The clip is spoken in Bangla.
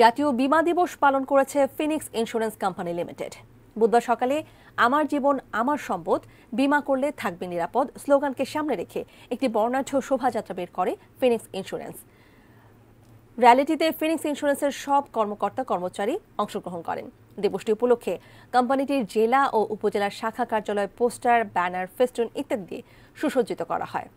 জাতীয় বিমা দিবস পালন করেছে ফিনিক্স ইন্স্যুরেন্স কোম্পানি লিমিটেড বুধবার সকালে আমার জীবন আমার সম্পদ বিমা করলে থাকবে নিরাপদ স্লোগানকে সামনে রেখে একটি বর্ণাঢ্য শোভাযাত্রা বের করে ফিনিক্স ইন্স্যুরেন্স র্যালিটিতে ফিনিক্স ইন্স্যুরেন্সের সব কর্মকর্তা কর্মচারী অংশগ্রহণ করেন দিবসটি উপলক্ষে কোম্পানিটির জেলা ও উপজেলার শাখা কার্যালয় পোস্টার ব্যানার ফেস্টুন ইত্যাদি সুসজ্জিত করা হয়